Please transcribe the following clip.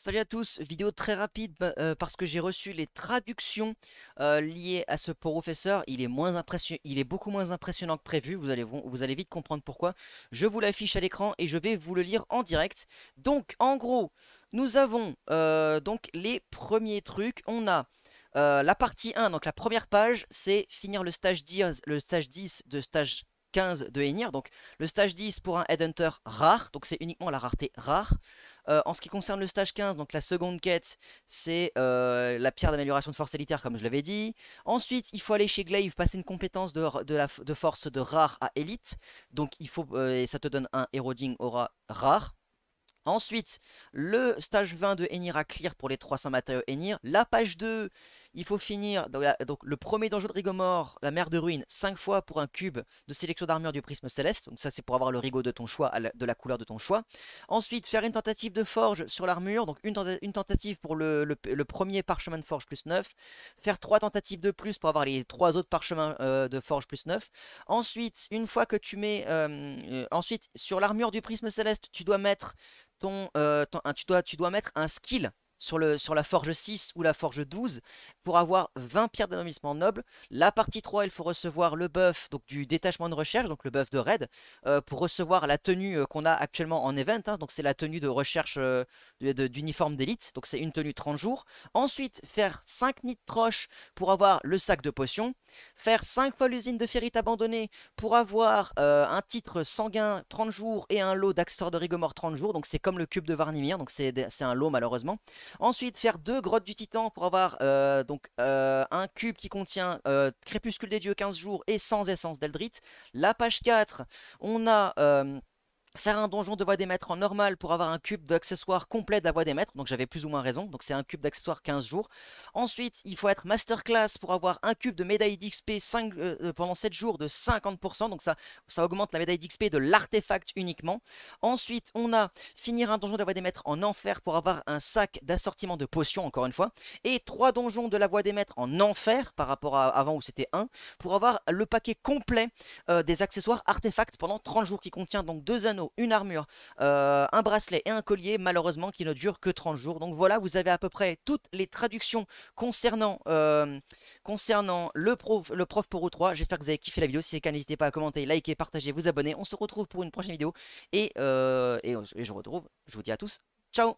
Salut à tous, vidéo très rapide bah, euh, parce que j'ai reçu les traductions euh, liées à ce professeur. Il est, moins impression... il est beaucoup moins impressionnant que prévu, vous allez, vous allez vite comprendre pourquoi. Je vous l'affiche à l'écran et je vais vous le lire en direct. Donc en gros, nous avons euh, donc les premiers trucs. On a la partie 1, donc la première page, c'est finir le stage 10, le stage 10 de stage 15 de enir Donc le stage 10 pour un Headhunter rare, donc c'est uniquement la rareté rare. Euh, en ce qui concerne le stage 15, donc la seconde quête, c'est euh, la pierre d'amélioration de force élitaire, comme je l'avais dit. Ensuite, il faut aller chez Glaive, passer une compétence de, de, force de rare à élite. Donc il faut, euh, et ça te donne un Eroding Aura rare. Ensuite, le stage 20 de Enir à clear pour les 300 matériaux Enir. La page 2 il faut finir donc, le premier danger de Rigomore, la mer de ruines, 5 fois pour un cube de sélection d'armure du prisme céleste. Donc ça c'est pour avoir le rigot de ton choix, de la couleur de ton choix. Ensuite, faire une tentative de forge sur l'armure, donc une, tentative pour le, premier parchemin de forge plus 9. Faire 3 tentatives de plus pour avoir les 3 autres parchemins euh, de forge plus 9. Ensuite, une fois que tu mets... Euh, euh, ensuite, sur l'armure du prisme céleste, tu dois mettre... Ton, tu, dois, tu dois mettre un skill sur, le, sur la forge 6 ou la forge 12 pour avoir 20 pierres d'anoblissement noble. La partie 3, il faut recevoir le buff donc, du détachement de recherche, donc le buff de raid, euh, pour recevoir la tenue euh, qu'on a actuellement en event. Hein. donc c'est la tenue de recherche euh, d'uniforme d'élite, donc c'est une tenue 30 jours. Ensuite, faire 5 nids de troche pour avoir le sac de potions. Faire 5 fois l'usine de ferrite abandonnée pour avoir un titre sanguin 30 jours et un lot d'accessoires de rigomor 30 jours. Donc c'est comme le cube de Varnimir, donc c'est un lot malheureusement. Ensuite, faire deux grottes du titan pour avoir euh, donc euh, un cube qui contient euh, Crépuscule des dieux 15 jours et sans essence d'Eldrit. La page 4, on a faire un donjon de voie des maîtres en normal pour avoir un cube d'accessoires complet de la voie des maîtres. Donc j'avais plus ou moins raison. Donc c'est un cube d'accessoires 15 jours. Ensuite, il faut être masterclass pour avoir un cube de médaille d'XP euh, euh, pendant 7 jours de 50%. Donc ça, ça augmente la médaille d'XP de l'artefact uniquement. Ensuite, on a finir un donjon de la voie des maîtres en enfer pour avoir un sac d'assortiment de potions, encore une fois. Et 3 donjons de la voie des maîtres en enfer par rapport à avant où c'était 1 pour avoir le paquet complet euh, des accessoires artefacts pendant 30 jours qui contient donc deux anneaux une armure, euh, un bracelet et un collier, malheureusement, qui ne dure que 30 jours. Donc voilà, vous avez à peu près toutes les traductions concernant, euh, concernant le, prof, le prof pour 3. J'espère que vous avez kiffé la vidéo. Si c'est le cas, n'hésitez pas à commenter, liker, partager, vous abonner. On se retrouve pour une prochaine vidéo. Et, euh, et, et je retrouve, je vous dis à tous, ciao